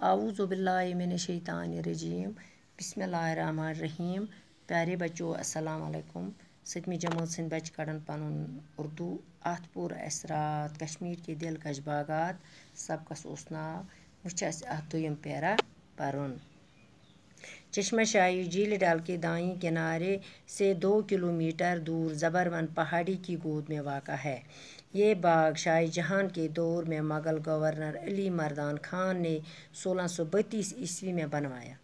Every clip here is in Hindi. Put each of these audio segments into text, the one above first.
शैतान रजीम बसमीम प्यारे बच्चों असलकुम सतमी जमात सिंह बच कड़न पन उर्दू अत पूर असरात कश्मीर के दिल कश बागात सबकस उस नाव वह दुम पैरा पर चश्मा शाही झील डल के दाई किनारे से दो किलोमीटर दूर जबरवन पहाड़ी की गोद में वाक़ है ये बाग शाहजहाँ के दौर में मुग़ल गवर्नर अली मर्दान खान ने सोलह सौ बत्तीस ईस्वी में बनवाया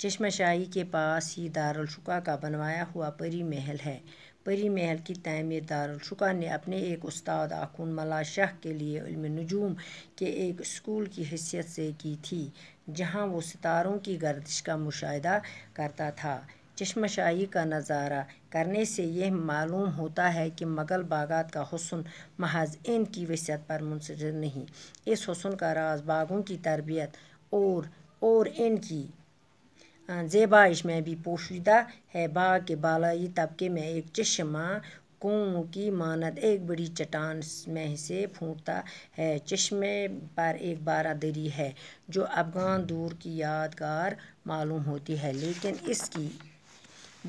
चश्मा शाही के पास ही दारुलशुका का बनवाया हुआ परी महल है परी महल की तमीर दारुलशुका ने अपने एक उस्ताद आखून मला शाह के लिए इल्म नजूम के एक स्कूल की हैसियत से की थी जहाँ वो सितारों की गर्दिश का मुशाह करता था चश्मशाही का नज़ारा करने से यह मालूम होता है कि मगल बागात का हसन महज इनकी वसीत पर मुंसर नहीं इस हसन का राज बागों की तरबियत और और इनकी जेबाइश में भी पोशीदा है बाग के बालाई तबके में एक चश्मा कुओं की मानद एक बड़ी चट्टान में से फूटता है चश्मे पर एक बारादरी है जो अफगान दूर की यादगार मालूम होती है लेकिन इसकी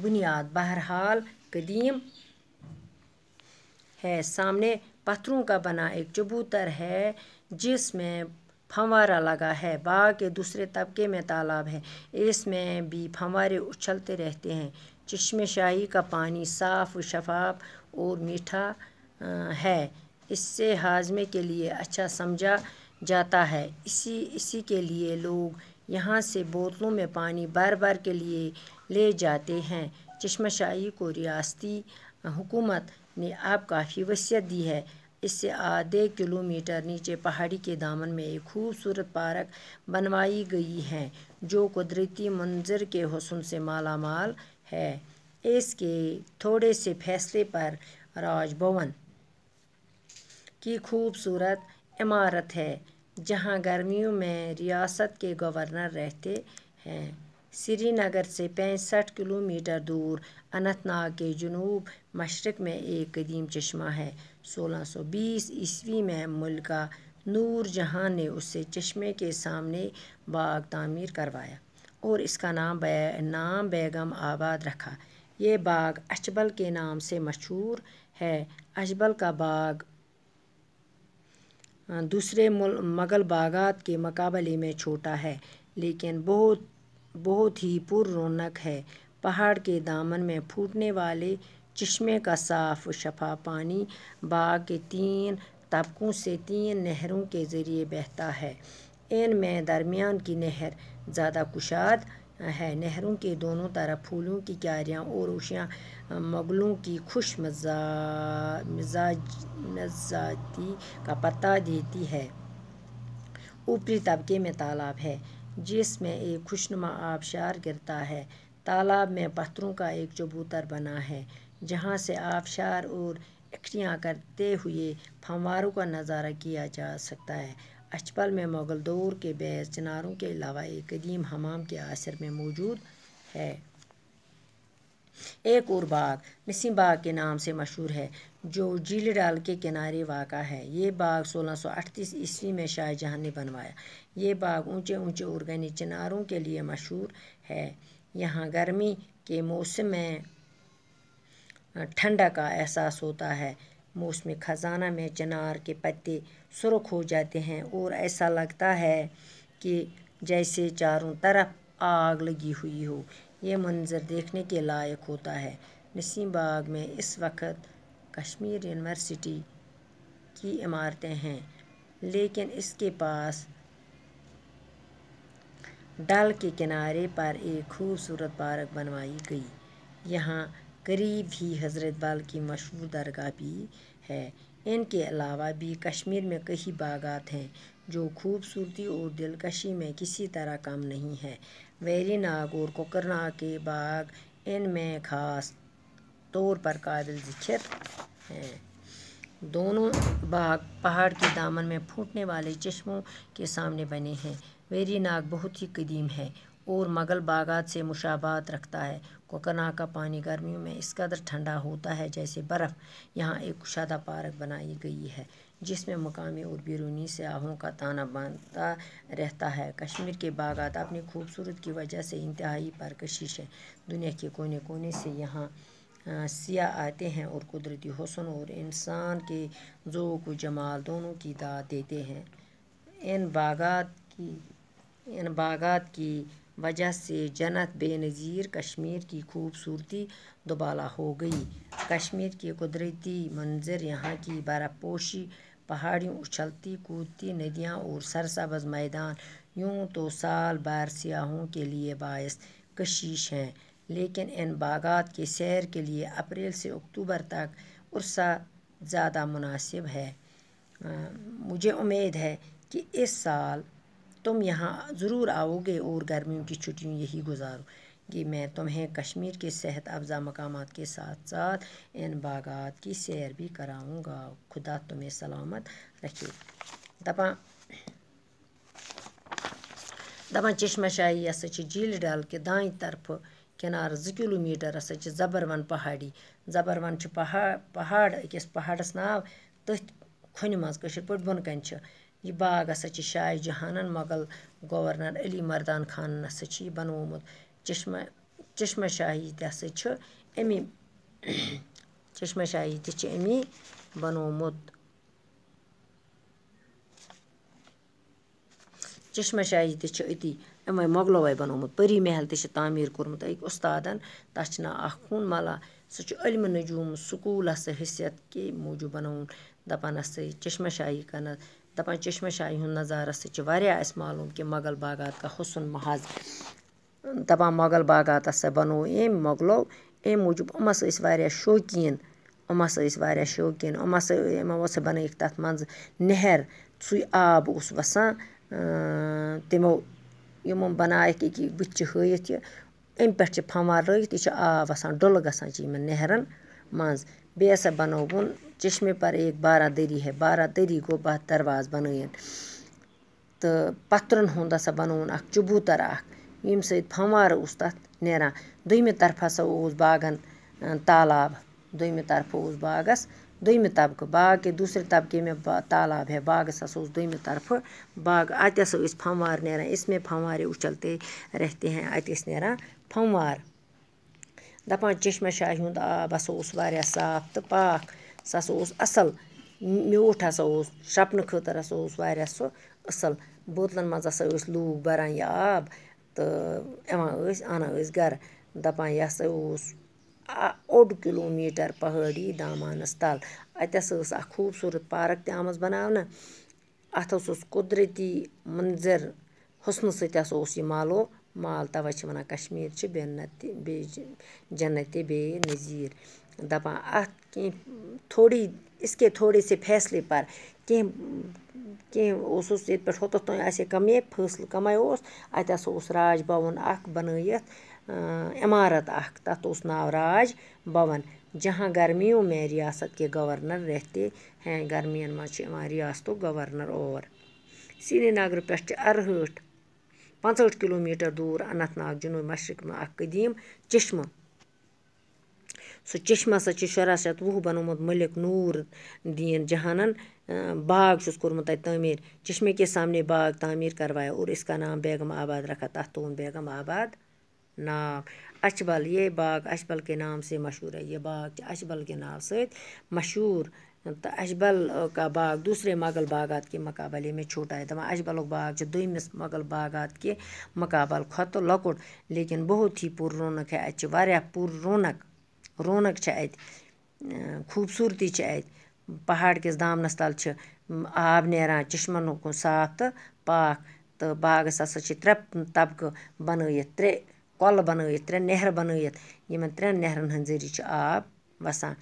बुनियाद बहरहाल कदीम है सामने पत्थरों का बना एक चबूतर है जिसमें फंवारा लगा है बाग के दूसरे तबके में तालाब है इसमें भी फंवारे उछलते रहते हैं चश्मे शाही का पानी साफ व शफाफ और मीठा है इससे हाजमे के लिए अच्छा समझा जाता है इसी इसी के लिए लोग यहाँ से बोतलों में पानी बार बार के लिए ले जाते हैं चश्मशाही को रियासती हुकूमत ने अब काफ़ी वसीयत दी है इससे आधे किलोमीटर नीचे पहाड़ी के दामन में एक खूबसूरत पार्क बनवाई गई है जो कुदरती मंजर के हसन से माला माल है इसके थोड़े से फैसले पर राजभवन की खूबसूरत इमारत है जहाँ गर्मियों में रियासत के गवर्नर रहते हैं श्रीनगर से पैंसठ किलोमीटर दूर अनंतनाग के जनूब मशरक़ में एक कदीम चश्मा है 1620 ईस्वी में मुल्का नूर जहाँ ने उससे चश्मे के सामने बाग तामीर करवाया और इसका नाम बै नाम बैगम आबाद रखा ये बाग अचबल के नाम से मशहूर है अचबल का बाग दूसरे मगल बाग़ात के मुक़ाबले में छोटा है लेकिन बहुत बहुत ही पुर रौनक है पहाड़ के दामन में फूटने वाले चश्मे का साफ़ शफा पानी बाग के तीन तबकों से तीन नहरों के ज़रिए बहता है इन में दरमियान की नहर ज़्यादा कुशाद है नहरों के दोनों तरफ फूलों की क्यारियाँ और उशियाँ मगलों की खुश मजा मिजाज मजाती का पता देती है ऊपरी तबके में तालाब है जिसमें एक खुशनुमा आबशार गिरता है तालाब में पत्थरों का एक चबूतर बना है जहाँ से आबशार और इकटियाँ करते हुए फंवारों का नज़ारा किया जा सकता है अचपल में मुग़ल दौर के बैस चिनारों के अलावा एक कदीम हमाम के असर में मौजूद है एक और बाग नसीम बाग के नाम से मशहूर है जो झील डाल के किनारे वाक़ा है ये बाग 1638 ईस्वी में शाहजहाँ ने बनवाया ये बाग ऊंचे ऊंचे और घने चिनारों के लिए मशहूर है यहाँ गर्मी के मौसम में ठंडा का एहसास होता है मौसम ख़ज़ाना में चनार के पत्ते सुरख हो जाते हैं और ऐसा लगता है कि जैसे चारों तरफ आग लगी हुई हो ये मंज़र देखने के लायक होता है नसीम बाग में इस वक्त कश्मीर यूनिवर्सिटी की इमारतें हैं लेकिन इसके पास डल के किनारे पर एक खूबसूरत पार्क बनवाई गई यहाँ करीब ही हज़रत बल की मशहूर दरगाह भी है इनके अलावा भी कश्मीर में कई बाग़ात हैं जो खूबसूरती और दिलकशी में किसी तरह कम नहीं है वैरी नाग और कोकरनाग के बाग इनमें ख़ास तौर पर काबिल जिक्र हैं दोनों बाग पहाड़ के दामन में फूटने वाले चश्मों के सामने बने हैं वेरी नाग बहुत ही कदीम है और मगल बागात से मुशाबात रखता है कोकना का पानी गर्मियों में इस कदर ठंडा होता है जैसे बर्फ़ यहाँ एक कुशादा पार्क बनाई गई है जिसमें मकामी और बिरूनी सयाहों का ताना बांधता रहता है कश्मीर के बागात अपनी खूबसूरत की वजह से इंतहाई परकशिश है दुनिया के कोने कोने से यहाँ सियाह आते हैं और कुदरती हसन और इंसान के जोक व जमाल दोनों की दाद देते हैं इन बागात की इन बागात की वजह से जन्नत बेनज़ीर कश्मीर की खूबसूरती दुबाला हो गई कश्मीर के कुदरती मंज़र यहाँ की बर्फ़पोशी पहाड़ियों उछलती कूदती नदियाँ और सरसब्ज़ मैदान यूँ तो साल भर सियाहों के लिए बायस कशिश हैं लेकिन इन बागात की सैर के लिए अप्रैल से अक्टूबर तक उर्सा ज़्यादा मुनासिब है आ, मुझे उम्मीद है कि इस साल तुम यहाँ ज़रूर आओगे और गर्मियों की छुट्टियों यही गुजारो कि मैं तुम्हें कश्मीर के सेहत अफजा मकाम के साथ साथ इन बागात की सैर भी कराऊँगा खुदा तुम्हें सलामत रखे दपा दपान चश्मा शाही हसा झील डल के दाए तरफ किनार जु किलोमीटर हसा जबरवन पहाड़ी जबरवन पहाड़ पहाड़ अकिस पहाड़स नाव तथ खुन मज पे बन یہِ باغ ہَسا چھُ شاہِ جہانَن مۄغَل گورنَر علی مَردان خانَن ہَسا چھُ یہِ بَنومُت چشمہ چشمہ شاہی تہِ ہَسا چھُ امی چشمہ شاہی تہِ چھِ امی بَنومُت چشمہ شاہی تہِ چھِ أتی یِمَے مۄغلوَے بَنومُت پری محل تہِ چھِ تعمیٖر کوٚرمُت أکۍ اُستادَن تَتھ چھِ ناو اَکھ خوٗن مَلا سُہ چھُ علمہِ نجوٗم سکوٗل ہَسا حیثیت کے موٗجوٗب بَنووُن دَپان ہَسا یہِ چشمہ شاہی کَرنَس دَپان چشمہ شاہی ہُنٛد نظارَس سۭتۍ چھِ واریاہ اَسہِ معلوم کہِ مۄغل باغات کا حُسُن محض دَپان مۄغل باغات ہَسا بَنوو أمۍ مۄغلو امہِ موٗجوٗب یِم ہَسا ٲسۍ واریاہ شوقیٖن یِم ہَسا ٲسۍ واریاہ شوقیٖن یِم ہَسا یِمو ہَسا بَنٲیِکھ تَتھ منٛزٕ نہر سُے آب اوس وَسان تِمو یِمو بَنایِکھ أکیٛاہ یہِ بٕتھِ چھِ ہٲیِتھ یہِ امہِ پٮ۪ٹھ چھِ فَوار رٲیِتھ یہِ چھِ آب وَسان ڈُلہٕ گژھان چھِ یِمَن نہرَن منٛز بیٚیہِ ہَسا بَنووُن चश्मे पर एक بارہ دٔری ہے بارہ دٔری گوٚو بہہ دَرواز بَنٲیِن تہٕ پَتھرَن ہُنٛد ہَسا بَنووُن اَکھ چبوٗتَر اَکھ ییٚمہِ سۭتۍ فَوار اوس تَتھ نیران دٔیمہِ طرفہٕ ہَسا اوس باغَن تالاب دٔیمہِ طرفہٕ اوس باغَس دٔیمہِ طبقہٕ باغ کے دوٗسرے طبقے میں تالاب ہے باغَس ہَسا اوس دٔیمہِ طرفہٕ باغہٕ اَتہِ ہَسا ٲسۍ فَوار نیران اِسمے فَوارے اُچھلتے رہتے ہیں اَتہِ ٲسۍ نیران فَوار دَپان چشمہ شاہی ہُنٛد آب ہَسا اوس واریاہ صاف تہٕ پاک سُہ ہسا اوس اَصٕل میوٗٹھ ہسا اوس شرٛپنہٕ خٲطرٕ ہسا اوس واریاہ سُہ اَصٕل بوتلَن منٛز ہسا ٲسۍ لوٗکھ بَران یہِ آب تہٕ یِوان ٲسۍ اَنان ٲسۍ گَرٕ دَپان یہِ ہسا اوس اوٚڑ کِلوٗ میٖٹر پہٲڑی دامانَس تَل اَتہِ ہسا ٲس اَکھ خوٗبصوٗرت پارک تہِ آمٕژ بَناونہٕ اَتھ ہسا اوس قُدرٔتی مٔنظِر حُسنہٕ سۭتۍ ہسا اوس یہِ مالو مال تَوَے چھِ وَنان کَشمیٖر چھِ بیٚنتہِ بیٚیہِ جنتِ بے نظیٖر دَپان اَتھ کیٚنٛہہ تھوڑی اِسکے تھوڑے سے فیصلے پر کیٚنٛہہ کیٚنٛہہ اوسُس ییٚتہِ پٮ۪ٹھ ہوٚتَتھ تانۍ آسہِ ہے کَمے فٲصلہٕ کَمَے اوس اَتہِ ہَسا اوس راج بَوُن اَکھ بَنٲیِتھ عمارت اَکھ تَتھ اوس ناو راج بَوَن جہاں گرمیوں میں رِیاست کے گورنر رہتے ہیں گرمِیَن منٛز چھِ یِوان رِیاستُک گورنر اور سرینگرٕ پٮ۪ٹھ چھِ اَرہٲٹھ پانٛژہٲٹھ کِلوٗ میٖٹر دوٗر اننت ناگ جنوٗب مشرق منٛز اَکھ قدیٖم چشمہٕ سُہ چشمہٕ ہَسا چھُ شُراہ شیٚتھ وُہ بَنومُت مٔلِک نوٗر دیٖن جہانَن باغ چھُس کوٚرمُت تَتہِ تعمیٖر چشمے کے سامنے باغ تعمیٖر کروایا اور اِسکا نام بیگم آباد رکھا تَتھ تُہُنٛد بیگم آباد ناو اچھٕ بَل یہ باغ اچھٕ بَل کے نام سے مشہوٗر ہے یہِ باغ چھِ اچھٕ بَل کے ناو سۭتۍ مشہوٗر تہٕ اچھٕ بَل کا باغ دوٗسرے مغل باغات کہِ مقابلے ییٚمہِ چھوٹا ہے دَپان اچھٕ بَلُک باغ چھُ دوٚیمِس مغل باغات کہِ مقابل کھۄتہٕ لۄکُٹ لیکِن بہت ہی پُر رونق ہے اَتہِ چھِ واریاہ پُر رونق رونق چھِ اَتہِ خوٗبصوٗرتی چھِ اَتہِ پہاڑ کِس دامنَس تَل چھِ آب نیران چَشمَن کُن صاف تہٕ پاک تہٕ باغَس ہَسا چھِ ترٛےٚ طبقہٕ بَنٲیِتھ ترٛےٚ کۄلہٕ بَنٲیِتھ ترٛےٚ نہرٕ بَنٲیِتھ یِمَن ترٛٮ۪ن نہرَن ہٕنٛدۍ ذٔریعہِ چھِ آب وَسان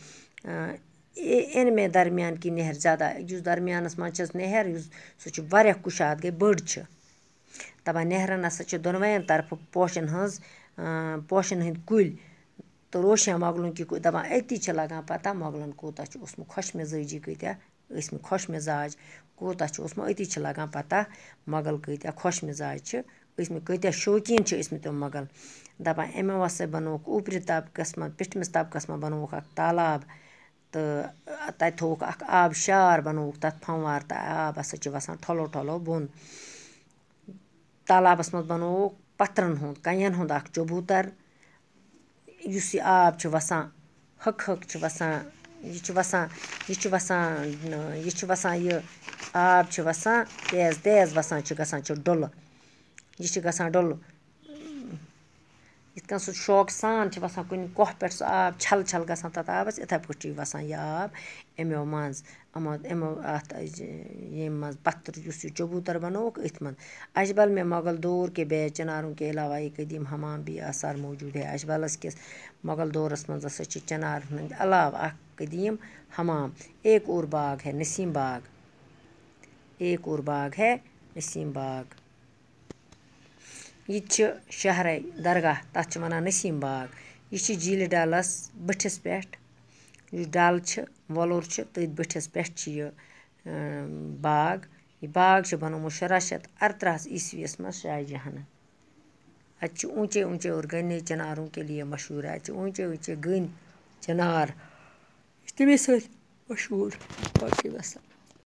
اِنمے درمیان کی نہر زیادٕ یُس درمیانَس منٛز چھَس نہر یُس سُہ چھُ واریاہ کُشاد گٔے بٔڑ چھِ دَپان نہرَن ہَسا چھِ دۄنوَیَن طرفہٕ پوشَن ہٕنٛز پوشَن ہٕنٛدۍ کُلۍ तो रोशन मगलन कि दपान अति लगन पता मगलन कोता खोश मिजाजी कत्या खोश मिजाज कोता अति लगन पता मगल कत्या खोश मिजाज कत्या शौकीन तम मगल दपान अमे वसा बनोक ऊपर तबकस मं पिठमस तबकस मं बनोक अख तालाब तो तथा थोक अख आब शार बनोक तथा फवार तो आब हसा वसान ठलो ठलो बोन तालाबस मं बनोक पथरन हूँ कन हूँ अख चबूतर یُس یہِ آب چھُ وَسان ۂکھ ۂکھ چھُ وَسان یہِ چھُ وَسان یہِ چھُ وَسان یہِ چھُ وَسان یہِ آب چھُ وَسان تیز تیز وَسان چھُ گژھان چھُ ڈُلہٕ یہِ چھُ گژھان ڈُلہٕ یِتھ کٔنۍ سُہ شوقہٕ سان چھِ وَسان کُنہِ کۄہ پٮ۪ٹھ سُہ آب چھَلہٕ چھَلہٕ گژھان تَتھ آبَس یِتھَے پٲٹھۍ چھُ یہِ وَسان یہِ آب اَمیو منٛز یِمو یِمو اَتھ ییٚمہِ منٛز پَتھر یُس یہِ چبوٗتَر بَنووُکھ أتھۍ منٛز اجبل مےٚ مۄغل دور کے بے چِنارُن کے علاوہ یہِ قدیٖم ہمام بھی آثار موٗجوٗد ہے اجبَلَس کِس مۄغل دورَس منٛز ہَسا چھِ چِنارَن ہٕنٛدۍ علاوٕ اَکھ قدیٖم ہمام ایک اور باغ ہے نسیٖم باغ ایک اور باغ ہے نسیٖم باغ ये शहर दरगाह तथा वन नसीम बाग यह झील डलस बठिस पे डल वलुर तथ बठिस पे बाग यह बाग बनोम शुरह शत अरतह ईस्वीस मह शाहजहान अच्छे ऊँचे ऊँचे और गने चनारों के लिए मशहूर है अच्छे ऊंचे ऊँचे गन चनार तमें सशहूर बाकी वसलम